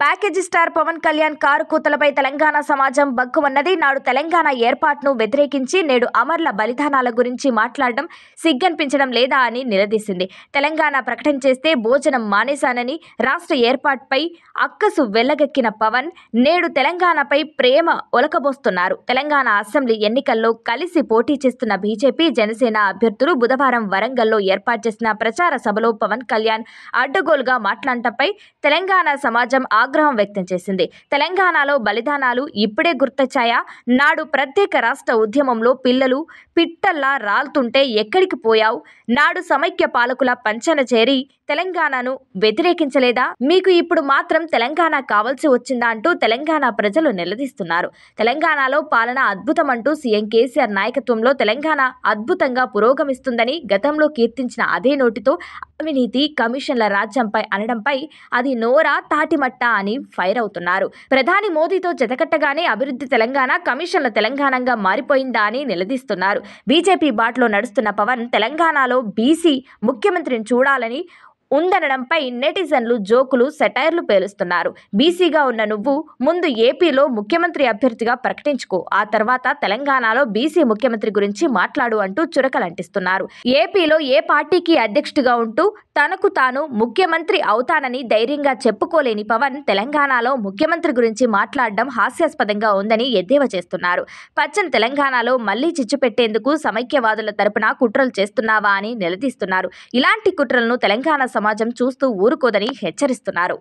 package star Pawan Kalyan కారు కూతలపై తెలంగాణ సమాజం బగ్గుమన్నది నాడు తెలంగాణ ఏర్పాటును వ్యతిరేకించి నేడు అమర్ల బలిదానాల గురించి మాట్లాడడం సిగ్గనిపించడం లేదా అని నిలదీసింది తెలంగాణ ప్రకటన చేస్తే భోజనం మానేశానని రాష్ట్ర ఏర్పాటుపై అక్కసు వెళ్లగక్కిన పవన్ నేడు తెలంగాణపై ప్రేమ ఒలకబోస్తున్నారు తెలంగాణ అసెంబ్లీ ఎన్నికల్లో కలిసి పోటీ చేస్తున్న బీజేపీ జనసేన అభ్యర్థులు బుధవారం వరంగల్లో ఏర్పాటు చేసిన ప్రచార సభలో పవన్ కళ్యాణ్ అడ్డగోలుగా మాట్లాడటంపై తెలంగాణ సమాజం ఆగ్రహం వ్యక్తం చేసింది తెలంగాణలో బలిదానాలు ఇప్పుడే గుర్తొచ్చాయా నాడు ప్రత్యేక రాష్ట్ర ఉద్యమంలో పిల్లలు పిట్టల్లా రాలుతుంటే ఎక్కడికి పోయావు నాడు సమైక్య పాలకుల పంచన చేరి తెలంగాణను వ్యతిరేకించలేదా మీకు ఇప్పుడు మాత్రం తెలంగాణ కావాల్సి వచ్చిందా అంటూ తెలంగాణ ప్రజలు నిలదీస్తున్నారు తెలంగాణలో పాలన అద్భుతం అంటూ సీఎం కేసీఆర్ నాయకత్వంలో తెలంగాణ అద్భుతంగా పురోగమిస్తుందని గతంలో కీర్తించిన అదే నోటితో అవినీతి కమిషన్ల రాజ్యంపై అనడంపై అది నోరా తాటిమట్ట అని ఫైర్ అవుతున్నారు ప్రధాని మోదీతో జతకట్టగానే అభివృద్ధి తెలంగాణ కమిషన్ల తెలంగాణగా మారిపోయిందా అని నిలదీస్తున్నారు బీజేపీ బాటలో నడుస్తున్న పవన్ తెలంగాణలో బీసీ ముఖ్యమంత్రిని చూడాలని ఉందనడంపై నెటిజన్లు జోకులు సెటైర్లు పేలుస్తున్నారు బీసీగా ఉన్న నువ్వు ముందు ఏపీలో ముఖ్యమంత్రి అభ్యర్థిగా ప్రకటించుకో ఆ తర్వాత తెలంగాణలో బీసీ ముఖ్యమంత్రి గురించి మాట్లాడు అంటూ చురకలంటిస్తున్నారు ఏపీలో ఏ పార్టీకి అధ్యక్షుడిగా ఉంటూ తనకు తాను ముఖ్యమంత్రి అవుతానని ధైర్యంగా చెప్పుకోలేని పవన్ తెలంగాణలో ముఖ్యమంత్రి గురించి మాట్లాడడం హాస్యాస్పదంగా ఉందని ఎద్దేవా చేస్తున్నారు పశ్చిమ తెలంగాణలో మళ్లీ చిచ్చు పెట్టేందుకు సమైక్యవాదుల తరపున కుట్రలు చేస్తున్నావా అని నిలదీస్తున్నారు ఇలాంటి కుట్రలను తెలంగాణ సమాజం చూస్తూ ఊరుకోదని హెచ్చరిస్తున్నారు